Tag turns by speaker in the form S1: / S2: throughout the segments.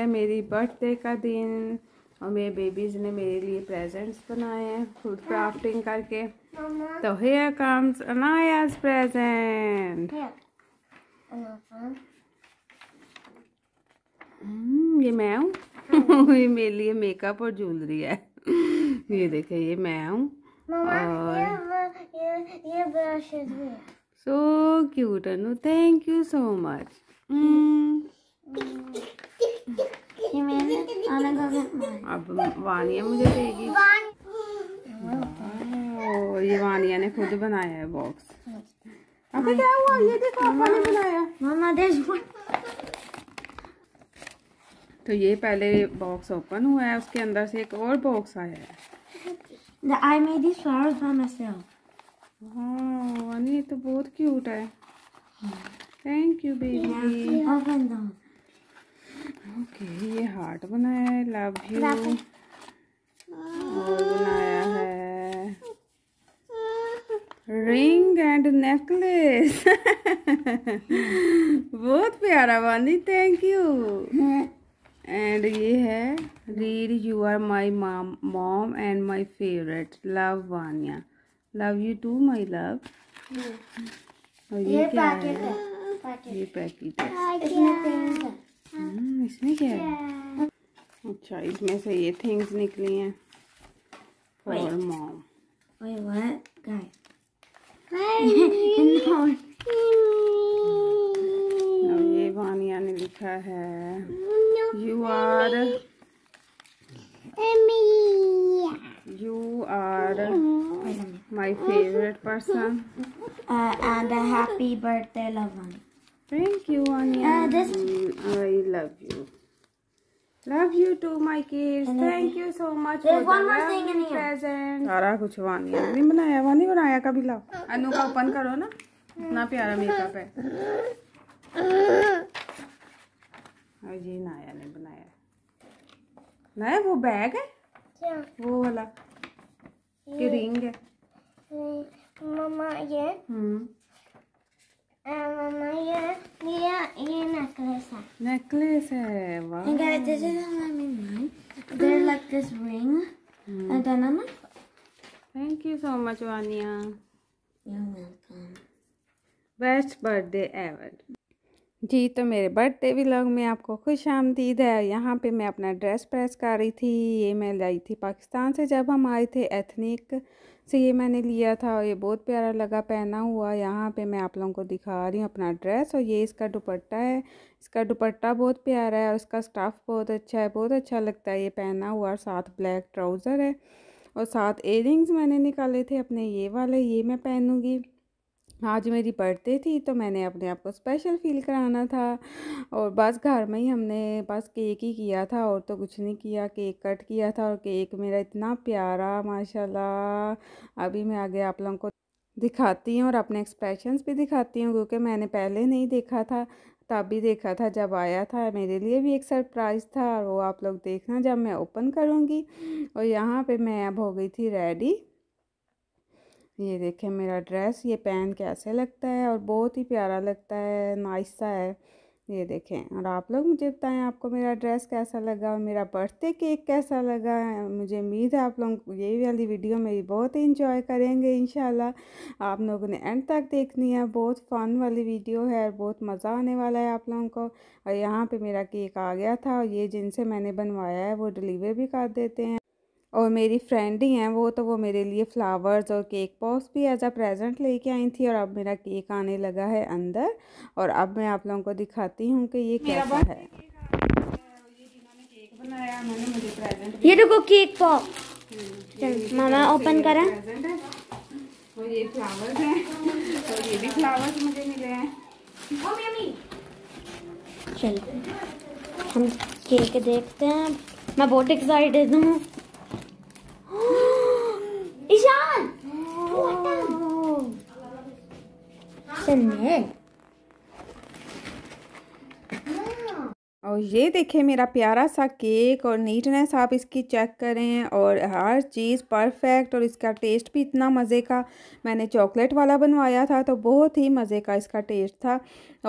S1: है मेरी बर्थडे का दिन और मेरे बेबीज़ ने मेरे लिए प्रेजेंट्स बनाए हैं फूड क्राफ्टिंग करके तो हेयर कम्स अनायास प्रेजेंट ये मैं हूँ ये मेरे लिए मेकअप और ज्वेलरी है ये देखे ये मैं हूँ
S2: और
S1: ये, so cute Anu thank you so much अब वानिया मुझे देगी ओ, ये वानिया ने खुद बनाया है बॉक्स अब क्या हुआ ये देखो बनाया मामा तो ये पहले बॉक्स ओपन हुआ है उसके अंदर से एक और बॉक्स आया है I made this flowers by my हां वाह तो बहुत क्यूट है thank you baby open the heart बनाया है लव यू और बनाया है रिंग एंड नेकलेस बहुत प्यारा वानी थैंक यू एंड ये है read you are my mom mom and my favourite love Vania love you too my love और ये, ये क्या है? है ये पैकेट है इसमें हम्म, इसमें क्या है अच्छा इसमें से ये थिंग्स निकली हैं फॉर मॉम ये वानिया ने लिखा है you are you are my favourite person and happy birthday love Thank you, Anya. Uh, this I love you. Love you too, my kids. Thank you so much for one more thing in here. present. सारा कुछ वानी नहीं बनाया वानी बनाया कभी लाओ अनु का ओपन करो ना इतना प्यारा मेकअप है और ये नाया ने बनाया नाया वो बैग है क्या वो वाला ये रिंग है मम्मा ये हम्म necklace wow and guys this is my mine They're like this ring Mm. and then I'm thank you so much Vanya you're welcome Best birthday ever. जी तो मेरे बर्थडे व्लॉग में आपको खुश आमदीद है यहाँ पे मैं अपना ड्रेस प्रेस कर रही थी ये मैं लाई थी पाकिस्तान से जब हम आए थे एथनिक सो ये मैंने लिया था और ये बहुत प्यारा लगा पहना हुआ यहाँ पे मैं आप लोगों को दिखा रही हूँ अपना ड्रेस और ये इसका दुपट्टा है इसका दुपट्टा बहुत प्यारा है और इसका स्टफ़ बहुत अच्छा है बहुत अच्छा लगता है ये पहना हुआ और साथ ब्लैक ट्राउज़र है और साथ एयरिंग्स मैंने निकाले थे अपने ये वाले ये मैं पहनूँगी आज मेरी बर्थडे थी तो मैंने अपने आप को स्पेशल फील कराना था और बस घर में ही हमने बस केक ही किया था और तो कुछ नहीं किया केक कट किया था और केक मेरा इतना प्यारा माशाल्लाह अभी मैं आगे आप लोगों को दिखाती हूँ और अपने एक्सप्रेशंस भी दिखाती हूँ क्योंकि मैंने पहले नहीं देखा था तब भी देखा था जब आया था मेरे लिए भी एक सरप्राइज़ था और वो आप लोग देखना जब मैं ओपन करूँगी और यहाँ पर मैं अब हो गई थी रेडी ये देखें मेरा ड्रेस ये पहन कैसे लगता है और बहुत ही प्यारा लगता है नाइस सा है ये देखें और आप लोग मुझे बताएं आपको मेरा ड्रेस कैसा लगा और मेरा बर्थडे केक कैसा लगा मुझे उम्मीद है आप लोग ये वाली वीडियो मेरी बहुत ही इंजॉय करेंगे इन आप लोगों ने एंड तक देखनी है बहुत फ़न वाली वीडियो है और बहुत मज़ा आने वाला है आप लोगों को और यहाँ पे मेरा केक आ गया था और ये जिनसे मैंने बनवाया है वो डिलीवर भी कर देते हैं और मेरी फ्रेंड ही हैं वो तो वो मेरे लिए फ़्लावर्स और केक पॉप्स भी एज आ प्रेजेंट लेके आई थी और अब मेरा केक आने लगा है अंदर और अब मैं आप लोगों को दिखाती हूँ कि ये कैसा है ये देखो केक हम्म, पॉप मामा ओपन करा फ्लावर्स हैं और ये भी फ्लावर्स मुझे मिले हैं चल हम केक देखते हैं मैं बहुत एक्साइटेड हूँ मिनट हाँ। और ये देखें मेरा प्यारा सा केक और नीटनेस आप इसकी चेक करें और हर चीज़ परफेक्ट और इसका टेस्ट भी इतना मज़े का मैंने चॉकलेट वाला बनवाया था तो बहुत ही मज़े का इसका टेस्ट था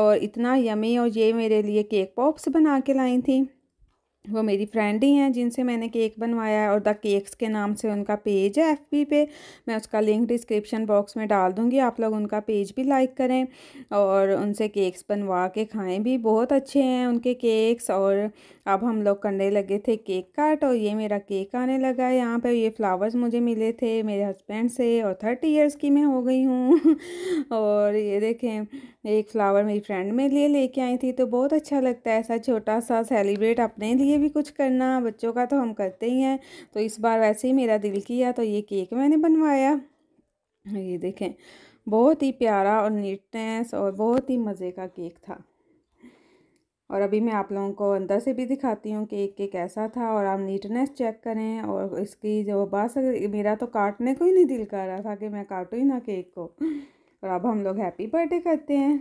S1: और इतना यमी और ये मेरे लिए केक पॉप्स बना के लाई थी वो मेरी फ्रेंड ही हैं जिनसे मैंने केक बनवाया है और द केक्स के नाम से उनका पेज है एफ पे मैं उसका लिंक डिस्क्रिप्शन बॉक्स में डाल दूँगी आप लोग उनका पेज भी लाइक करें और उनसे केक्स बनवा के खाएं भी बहुत अच्छे हैं उनके केक्स और अब हम लोग करने लगे थे केक काट और ये मेरा केक आने लगा है यहाँ पर ये फ्लावर्स मुझे मिले थे मेरे हस्बैंड से और थर्टी ईयर्स की मैं हो गई हूँ और ये देखें एक फ़्लावर मेरी फ्रेंड मेरे लिए लेके आई थी तो बहुत अच्छा लगता है ऐसा छोटा सा सेलिब्रेट अपने लिए भी कुछ करना बच्चों का तो हम करते ही हैं तो इस बार वैसे ही मेरा दिल किया तो ये केक मैंने बनवाया ये देखें बहुत ही प्यारा और नीटनेस और बहुत ही मज़े का केक था और अभी मैं आप लोगों को अंदर से भी दिखाती हूँ केक के कैसा था और आप नीटनेस चेक करें और इसकी जो बस मेरा तो काटने को ही नहीं दिल कर रहा था कि मैं काटूँ ही ना केक को और अब हम लोग हैप्पी बर्थडे करते हैं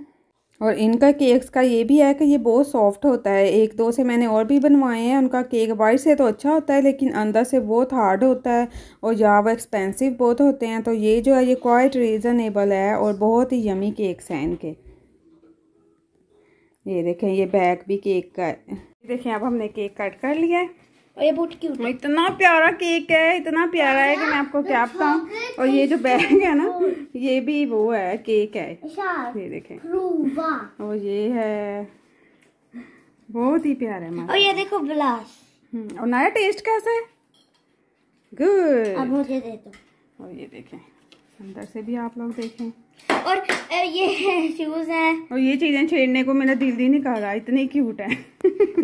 S1: और इनका केक्स का ये भी है कि ये बहुत सॉफ्ट होता है एक दो से मैंने और भी बनवाए हैं उनका केक वाइट से तो अच्छा होता है लेकिन अंदर से बहुत हार्ड होता है और या वो एक्सपेंसिव बहुत होते हैं तो ये जो है ये क्वाइट रीज़नेबल है और बहुत ही यमी केक्स हैं इनके ये देखें ये बैग भी केक का देखें अब हमने केक कट कर लिया है और ये बहुत क्यूट है इतना प्यारा केक है इतना प्यारा है कि मैं आपको क्या बताऊं और ये जो बैग है ना ये भी वो है केक है अच्छा, ये देखें और ये है बहुत ही प्यारा है और ये देखो ब्लास हम्म, और नया टेस्ट कैसा है गुड अब मुझे दे दो और ये देखें अंदर से भी आप लोग देखें और ये शूज है और ये चीजें छेड़ने को मेरा दिल भी नहीं कर रहा इतने क्यूट है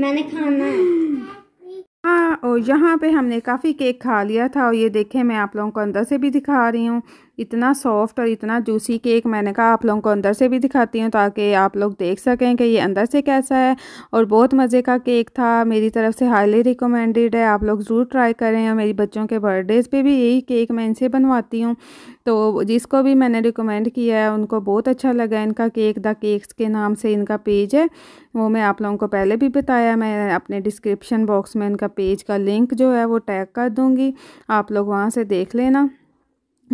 S1: मैंने खाना है हाँ और यहाँ पे हमने काफ़ी केक खा लिया था और ये देखें मैं आप लोगों को अंदर से भी दिखा रही हूँ इतना सॉफ्ट और इतना जूसी केक मैंने कहा आप लोगों को अंदर से भी दिखाती हूँ ताकि आप लोग देख सकें कि ये अंदर से कैसा है और बहुत मज़े का केक था मेरी तरफ से हाईली रिकमेंडेड है आप लोग ज़रूर ट्राई करें और मेरी बच्चों के बर्थडेज़ पे भी यही केक मैं इनसे बनवाती हूँ तो जिसको भी मैंने रिकमेंड किया है उनको बहुत अच्छा लगा इनका केक द केक्स के नाम से इनका पेज है वो मैं आप लोगों को पहले भी बताया मैं अपने डिस्क्रिप्शन बॉक्स में इनका पेज का लिंक जो है वो टैग कर दूँगी आप लोग वहाँ से देख लेना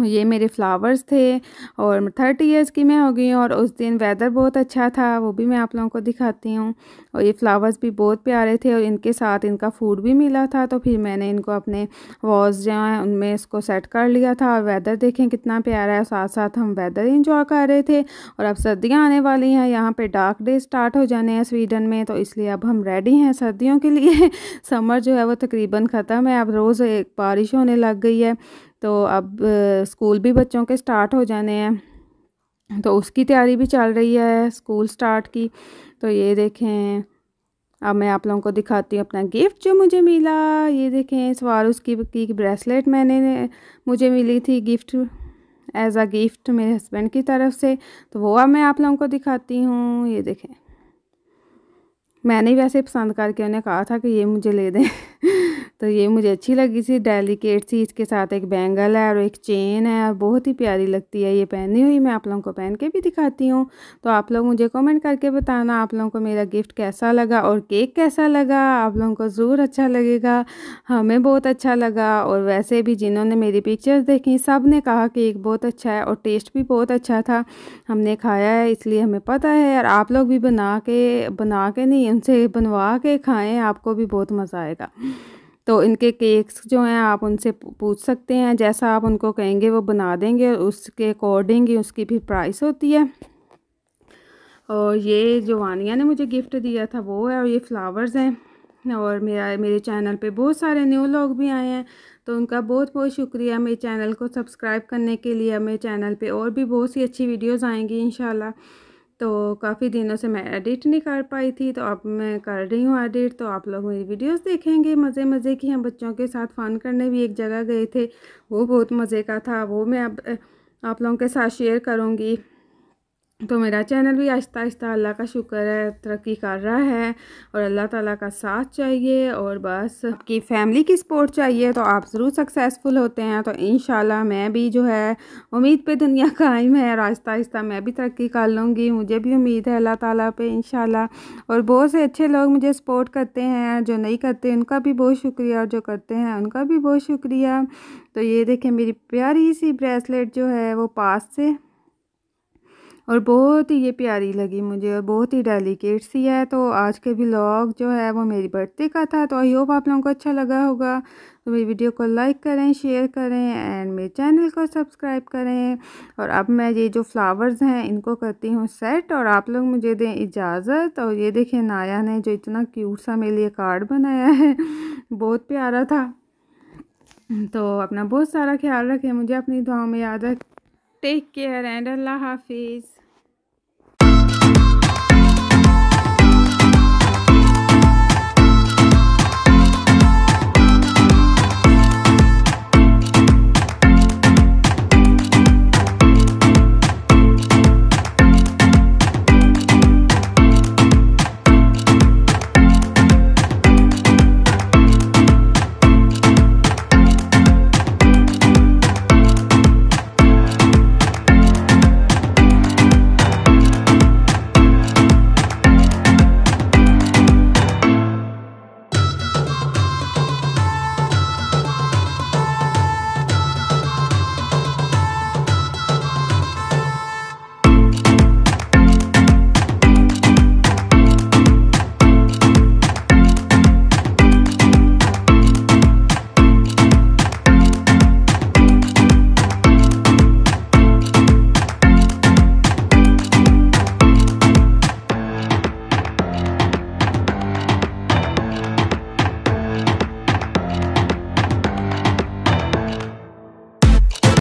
S1: ये मेरे फ्लावर्स थे और थर्टी इयर्स की मैं हो गई और उस दिन वेदर बहुत अच्छा था वो भी मैं आप लोगों को दिखाती हूँ और ये फ्लावर्स भी बहुत प्यारे थे और इनके साथ इनका फूड भी मिला था तो फिर मैंने इनको अपने वॉज जो हैं उनमें इसको सेट कर लिया था और वेदर देखें कितना प्यारा है साथ साथ हम वेदर इंजॉय कर रहे थे और अब सर्दियाँ आने वाली हैं यहाँ पर डार्क डे स्टार्ट हो जाने हैं स्वीडन में तो इसलिए अब हम रेडी हैं सर्दियों के लिए समर जो है वो तकरीबन ख़त्म है अब रोज़ एक बारिश होने लग गई है तो अब स्कूल भी बच्चों के स्टार्ट हो जाने हैं तो उसकी तैयारी भी चल रही है स्कूल स्टार्ट की तो ये देखें अब मैं आप लोगों को दिखाती हूँ अपना गिफ्ट जो मुझे मिला ये देखें सवार उसकी की ब्रेसलेट मैंने मुझे मिली थी गिफ्ट एज अ गिफ्ट मेरे हस्बैंड की तरफ से तो वो अब मैं आप लोगों को दिखाती हूँ ये देखें मैंने वैसे पसंद करके उन्हें कहा था कि ये मुझे ले दें तो ये मुझे अच्छी लगी सी डेलिकेट सी इसके साथ एक बैंगल है और एक चेन है और बहुत ही प्यारी लगती है ये पहनी हुई मैं आप लोगों को पहन के भी दिखाती हूँ तो आप लोग मुझे कमेंट करके बताना आप लोगों को मेरा गिफ्ट कैसा लगा और केक कैसा लगा आप लोगों को ज़रूर अच्छा लगेगा हमें बहुत अच्छा लगा और वैसे भी जिन्होंने मेरी पिक्चर्स देखी सब ने कहा केक बहुत अच्छा है और टेस्ट भी बहुत अच्छा था हमने खाया है इसलिए हमें पता है और आप लोग भी बना के बना के नहीं उनसे बनवा के खाएँ आपको भी बहुत मज़ा आएगा तो इनके केक्स जो हैं आप उनसे पूछ सकते हैं जैसा आप उनको कहेंगे वो बना देंगे उसके अकॉर्डिंग ही उसकी भी प्राइस होती है और ये जो वानिया ने मुझे गिफ्ट दिया था वो है और ये फ़्लावर्स हैं और मेरा मेरे चैनल पे बहुत सारे न्यू लोग भी आए हैं तो उनका बहुत बहुत शुक्रिया मेरे चैनल को सब्सक्राइब करने के लिए मेरे चैनल पे और भी बहुत सी अच्छी वीडियोस आएंगी इंशाल्लाह तो काफ़ी दिनों से मैं एडिट नहीं कर पाई थी तो अब मैं कर रही हूँ एडिट तो आप लोग मेरी वीडियोस देखेंगे मज़े मज़े की हम बच्चों के साथ फ़न करने भी एक जगह गए थे वो बहुत मज़े का था वो मैं अब आप लोगों के साथ शेयर करूँगी तो मेरा चैनल भी आहिस्ता आहिस्ता अल्लाह का शुक्र है तरक्की कर रहा है और अल्लाह ताला का साथ चाहिए और बस आपकी फैमिली की सपोर्ट चाहिए तो आप ज़रूर सक्सेसफुल होते हैं तो इन मैं भी जो है उम्मीद पे दुनिया कायम है और आहिस्ता आहिस्ता मैं भी तरक्की कर लूँगी मुझे भी उम्मीद है अल्लाह ताला पे इन और बहुत से अच्छे लोग मुझे सपोर्ट करते हैं जो नहीं करते उनका भी बहुत शुक्रिया और जो करते हैं उनका भी बहुत शुक्रिया तो ये देखें मेरी प्यारी सी ब्रेसलेट जो है वो पास से और बहुत ही ये प्यारी लगी मुझे और बहुत ही डेलिकेट सी है तो आज के ब्लॉग जो है वो मेरी बर्थडे का था तो आई होप आप लोगों को अच्छा लगा होगा तो मेरी वीडियो को लाइक करें शेयर करें एंड मेरे चैनल को सब्सक्राइब करें और अब मैं ये जो फ्लावर्स हैं इनको करती हूँ सेट और आप लोग मुझे दें इजाज़त और ये देखें नाया ने जो इतना क्यूट सा मेरे लिए कार्ड बनाया है बहुत प्यारा था तो अपना बहुत सारा ख्याल रखें मुझे अपनी दुआओं में याद रख टेक केयर एंड अल्लाह हाफिज़